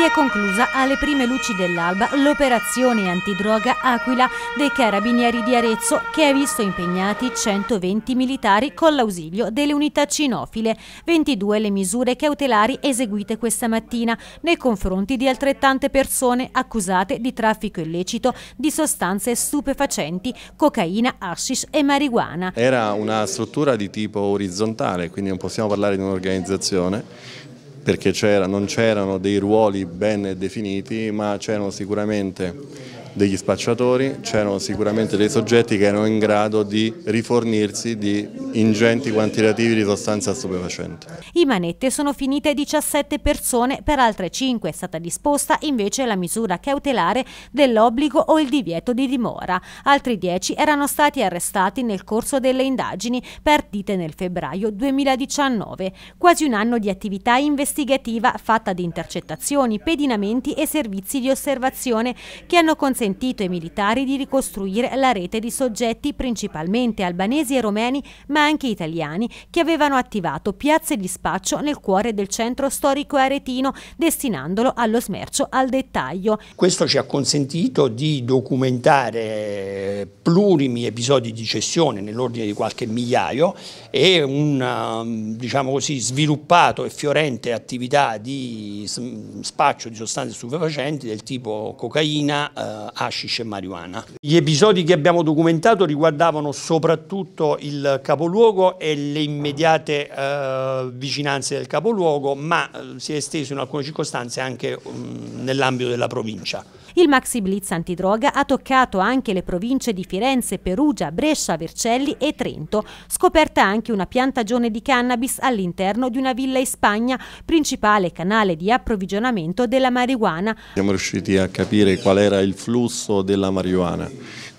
si è conclusa alle prime luci dell'alba l'operazione antidroga Aquila dei Carabinieri di Arezzo che ha visto impegnati 120 militari con l'ausilio delle unità cinofile, 22 le misure cautelari eseguite questa mattina nei confronti di altrettante persone accusate di traffico illecito di sostanze stupefacenti, cocaina, hashish e marijuana. Era una struttura di tipo orizzontale, quindi non possiamo parlare di un'organizzazione perché non c'erano dei ruoli ben definiti ma c'erano sicuramente degli spacciatori, c'erano sicuramente dei soggetti che erano in grado di rifornirsi di ingenti quantitativi di sostanza stupefacente. I manette sono finite 17 persone, per altre 5 è stata disposta invece la misura cautelare dell'obbligo o il divieto di dimora. Altri 10 erano stati arrestati nel corso delle indagini partite nel febbraio 2019. Quasi un anno di attività investigativa fatta di intercettazioni, pedinamenti e servizi di osservazione che hanno consentito consentito ai militari di ricostruire la rete di soggetti principalmente albanesi e romeni, ma anche italiani, che avevano attivato piazze di spaccio nel cuore del centro storico aretino, destinandolo allo smercio al dettaglio. Questo ci ha consentito di documentare eh, plurimi episodi di cessione nell'ordine di qualche migliaio e un um, diciamo così, sviluppato e fiorente attività di spaccio di sostanze stupefacenti del tipo cocaina, eh, hashish e marijuana. Gli episodi che abbiamo documentato riguardavano soprattutto il capoluogo e le immediate eh, vicinanze del capoluogo, ma eh, si è esteso in alcune circostanze anche um, nell'ambito della provincia. Il Maxi Blitz antidroga ha toccato anche le province di Firenze, Perugia, Brescia, Vercelli e Trento. Scoperta anche una piantagione di cannabis all'interno di una villa in Spagna, principale canale di approvvigionamento della marijuana. Siamo riusciti a capire qual era il flusso della marijuana.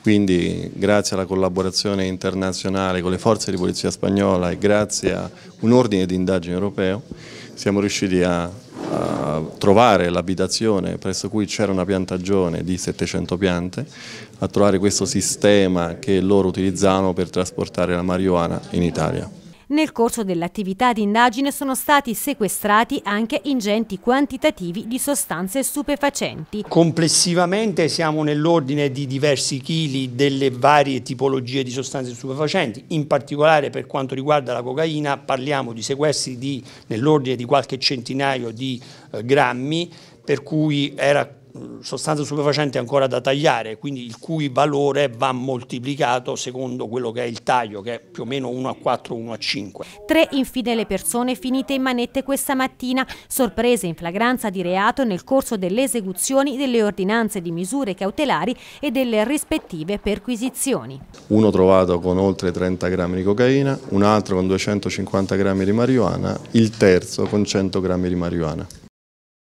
Quindi grazie alla collaborazione internazionale con le forze di polizia spagnola e grazie a un ordine di indagine europeo siamo riusciti a a trovare l'abitazione presso cui c'era una piantagione di 700 piante, a trovare questo sistema che loro utilizzavano per trasportare la marijuana in Italia. Nel corso dell'attività di indagine sono stati sequestrati anche ingenti quantitativi di sostanze stupefacenti. Complessivamente siamo nell'ordine di diversi chili delle varie tipologie di sostanze stupefacenti, in particolare per quanto riguarda la cocaina parliamo di sequestri di, nell'ordine di qualche centinaio di eh, grammi per cui era sostanza stupefacente ancora da tagliare, quindi il cui valore va moltiplicato secondo quello che è il taglio, che è più o meno 1 a 4, 1 a 5. Tre infine le persone finite in manette questa mattina, sorprese in flagranza di reato nel corso delle esecuzioni delle ordinanze di misure cautelari e delle rispettive perquisizioni. Uno trovato con oltre 30 grammi di cocaina, un altro con 250 grammi di marijuana, il terzo con 100 grammi di marijuana.